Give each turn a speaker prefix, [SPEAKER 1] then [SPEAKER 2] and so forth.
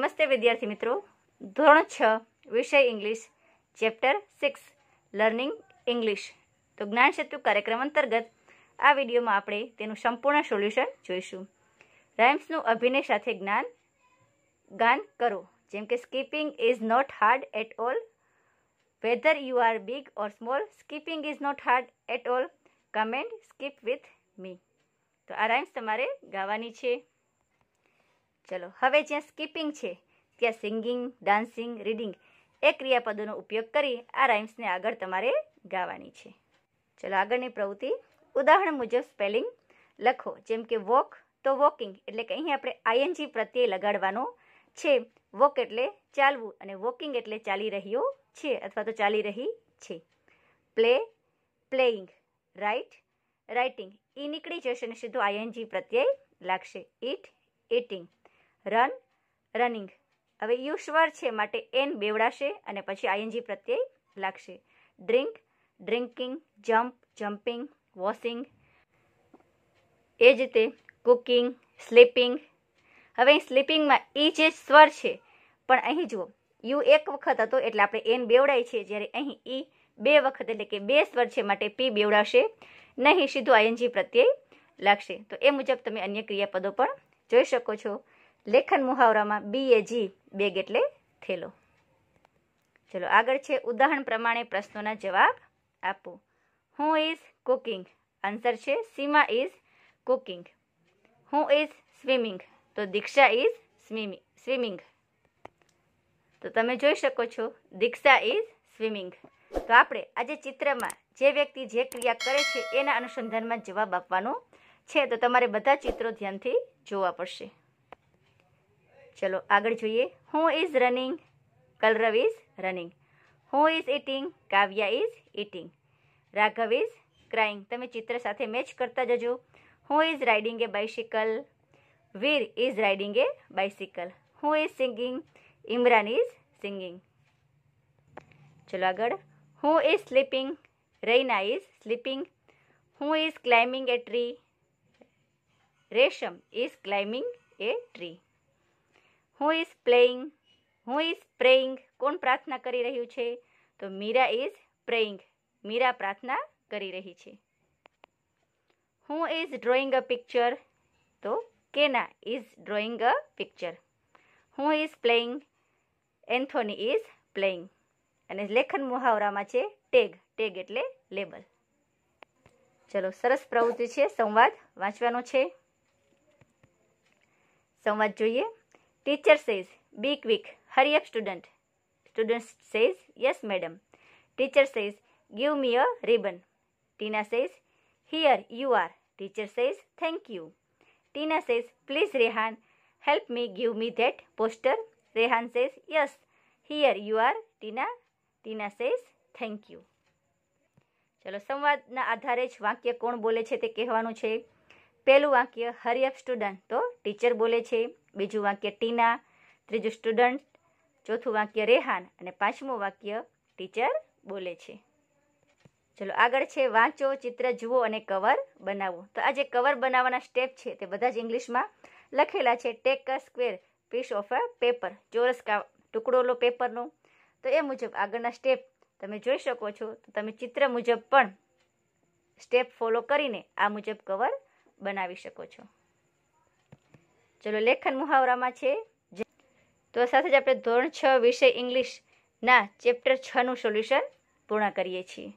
[SPEAKER 1] નમસ્તે વિદ્યાર્થી મિત્રો ધોરણ છ વિષય English chapter six learning English તો જ્ઞાન સેતુ કાર્યક્રમ અંતર્ગત આ વિડીયોમાં આપણે તેનું સંપૂર્ણ સોલ્યુશન જોઈશું રાઇમ્સનું અભિનય સાથે જ્ઞાન ગાન કરો જેમ કે skipping is not hard at all whether you are big or small skipping is not hard at all come and skip with me તો આ રાઇમ્સ તમારે ગાવાની છે ચલો હવે જ્યાં સ્કીપિંગ છે ત્યાં સિંગિંગ ડાન્સિંગ રીડિંગ એ ક્રિયાપદોનો ઉપયોગ કરી આ રાઇમ્સને આગળ તમારે ગાવાની છે ચલો આગળની પ્રવૃત્તિ ઉદાહરણ મુજબ સ્પેલિંગ લખો જેમ કે વોક તો વોકિંગ એટલે કે અહીં આપણે આઈએનજી પ્રત્યે લગાડવાનો છે વોક એટલે ચાલવું અને વોકિંગ એટલે ચાલી રહ્યો છે અથવા તો ચાલી રહી છે પ્લે પ્લેઇંગ રાઇટ રાઇટિંગ એ નીકળી જશે અને સીધું આઈએનજી પ્રત્યે લાગશે ઇટ ઇટિંગ રન રનિંગ હવે યુ સ્વર છે માટે એન બેવડાશે અને પછી આઈએનજી પ્રત્યય લાગશે drink drinking jump jumping washing એ જ રીતે કુકિંગ સ્લીપિંગ હવે અહીં સ્લીપિંગમાં ઈ જે સ્વર છે પણ અહીં જુઓ યુ એક વખત હતો એટલે આપણે એન બેવડાય છે જ્યારે અહીં ઈ બે વખત એટલે કે બે સ્વર છે માટે પી બેવડાશે નહીં સીધું આઈએનજી પ્રત્યય લાગશે તો એ મુજબ તમે અન્ય ક્રિયાપદો પણ જોઈ શકો છો લેખન મુહાવરામાં બી એ જી બેગ એટલે થેલો ચલો આગળ છે ઉદાહરણ પ્રમાણે પ્રશ્નોના જવાબ આપો હું ઇઝ કુકિંગ આન્સર છે Seema is cooking who is swimming તો દીક્ષા ઇઝ સ્વિમિંગ સ્વિમિંગ તો તમે જોઈ શકો છો દીક્ષા ઇઝ સ્વિમિંગ તો આપણે આજે ચિત્રમાં જે વ્યક્તિ જે ક્રિયા કરે છે એના અનુસંધાનમાં જવાબ આપવાનો છે તો તમારે બધા ચિત્રો ધ્યાનથી જોવા પડશે चलो आगे जुए who is running Kalrav is running who is eating Kavya is eating Raghav is crying तब चित्र साथ मैच करता जजो who is riding a bicycle Veer is riding a bicycle who is singing Imran is singing चलो आग who is sleeping Raina is sleeping who is climbing a tree Resham is climbing a tree who is playing who is praying કોણ પ્રાર્થના કરી રહ્યું છે તો Meera is praying Meera પ્રાર્થના કરી રહી છે who is drawing a picture તો Kena is drawing a picture who is playing Anthony is playing અને લેખન મુહાવરામાં છે ટેગ ટેગ એટલે લેબલ ચલો સરસ પ્રવૃત્તિ છે સંવાદ વાંચવાનો છે સંવાદ જોઈએ Teacher says, Be quick, hurry up, student. Student says, Yes, madam. Teacher says, Give me a ribbon. Tina says, Here you are. Teacher says, Thank you. Tina says, Please, Rehan, help me give me that poster. Rehan says, Yes, here you are. Tina. Tina says, Thank you. ચલો સંવાદના આધારે જ વાક્ય કોણ બોલે છે તે કહેવાનું છે પહેલું વાક્ય હરિયપ સ્ટુડન્ટ તો ટીચર બોલે છે બીજું વાક્ય ટીના ત્રીજું સ્ટુડન્ટ ચોથું વાક્ય રેહાન અને પાંચમું વાક્ય ટીચર બોલે છે ચલો આગળ છે વાંચો ચિત્ર જુઓ અને કવર બનાવો તો આ જે કવર બનાવવાના સ્ટેપ છે તે બધા જ ઇંગ્લિશમાં લખેલા છે take a square piece of a paper ચોરસ ટુકડો લો પેપરનો તો એ મુજબ આગળના સ્ટેપ તમે જોઈ શકો છો તો તમે ચિત્ર મુજબ પણ સ્ટેપ ફોલો કરીને આ મુજબ કવર બનાવી શકો છો ચલો લેખન મુહાવરામાં છે તો સાથે જ આપણે ધોરણ છ વિષય ઇંગ્લિશના ચેપ્ટર છનું સોલ્યુશન પૂર્ણ કરીએ છીએ